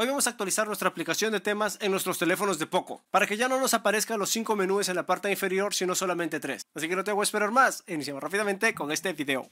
Hoy vamos a actualizar nuestra aplicación de temas en nuestros teléfonos de Poco, para que ya no nos aparezcan los 5 menús en la parte inferior, sino solamente 3. Así que no te voy esperar más, iniciamos rápidamente con este video.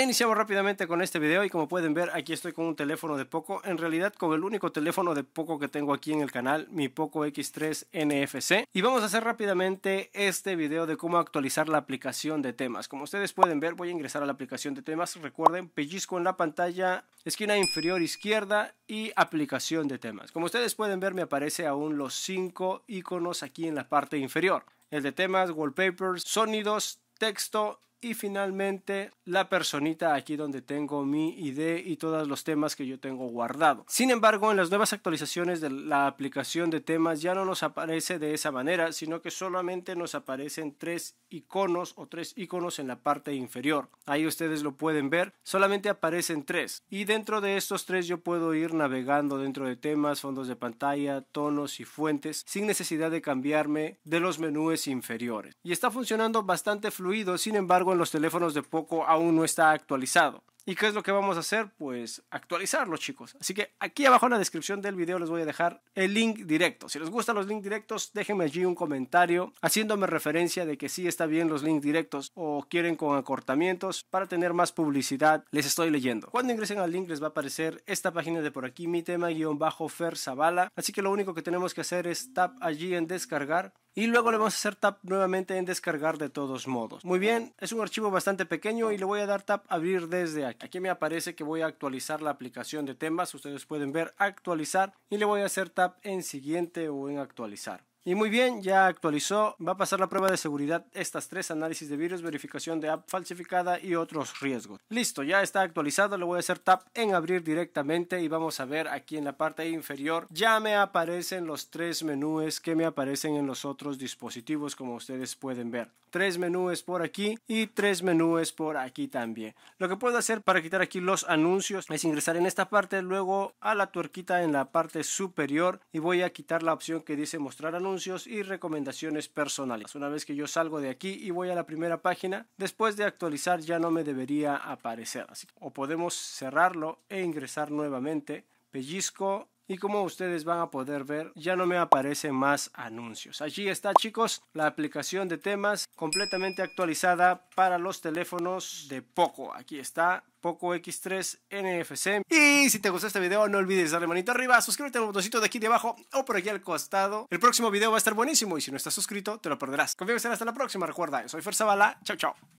iniciamos rápidamente con este video y como pueden ver aquí estoy con un teléfono de Poco, en realidad con el único teléfono de Poco que tengo aquí en el canal, mi Poco X3 NFC y vamos a hacer rápidamente este video de cómo actualizar la aplicación de temas. Como ustedes pueden ver voy a ingresar a la aplicación de temas, recuerden pellizco en la pantalla, esquina inferior izquierda y aplicación de temas. Como ustedes pueden ver me aparece aún los cinco iconos aquí en la parte inferior, el de temas, wallpapers, sonidos, texto y finalmente la personita aquí donde tengo mi ID y todos los temas que yo tengo guardado. Sin embargo, en las nuevas actualizaciones de la aplicación de temas ya no nos aparece de esa manera, sino que solamente nos aparecen tres iconos o tres iconos en la parte inferior. Ahí ustedes lo pueden ver, solamente aparecen tres. Y dentro de estos tres yo puedo ir navegando dentro de temas, fondos de pantalla, tonos y fuentes sin necesidad de cambiarme de los menús inferiores. Y está funcionando bastante fluido, sin embargo en los teléfonos de Poco aún no está actualizado. ¿Y qué es lo que vamos a hacer? Pues actualizarlo, chicos. Así que aquí abajo en la descripción del video les voy a dejar el link directo. Si les gustan los links directos, déjenme allí un comentario haciéndome referencia de que sí está bien los links directos o quieren con acortamientos para tener más publicidad. Les estoy leyendo. Cuando ingresen al link les va a aparecer esta página de por aquí, mi tema guión bajo Fer Así que lo único que tenemos que hacer es tap allí en descargar y luego le vamos a hacer tap nuevamente en descargar de todos modos. Muy bien, es un archivo bastante pequeño y le voy a dar tap abrir desde aquí. Aquí me aparece que voy a actualizar la aplicación de temas. Ustedes pueden ver actualizar y le voy a hacer tap en siguiente o en actualizar. Y muy bien, ya actualizó, va a pasar la prueba de seguridad estas tres análisis de virus, verificación de app falsificada y otros riesgos. Listo, ya está actualizado, le voy a hacer tap en abrir directamente y vamos a ver aquí en la parte inferior ya me aparecen los tres menús que me aparecen en los otros dispositivos como ustedes pueden ver. Tres menús por aquí y tres menús por aquí también. Lo que puedo hacer para quitar aquí los anuncios es ingresar en esta parte, luego a la tuerquita en la parte superior y voy a quitar la opción que dice mostrar anuncios y recomendaciones personales. Una vez que yo salgo de aquí y voy a la primera página, después de actualizar ya no me debería aparecer. Así, o podemos cerrarlo e ingresar nuevamente. Pellizco y como ustedes van a poder ver ya no me aparecen más anuncios. Allí está chicos la aplicación de temas completamente actualizada para los teléfonos de Poco. Aquí está Poco X3 NFC. Y si te gustó este video, no olvides darle manito arriba, suscríbete al botoncito de aquí debajo o por aquí al costado. El próximo video va a estar buenísimo y si no estás suscrito, te lo perderás. Confío en hasta la próxima. Recuerda, yo soy Bala. Chao, chao.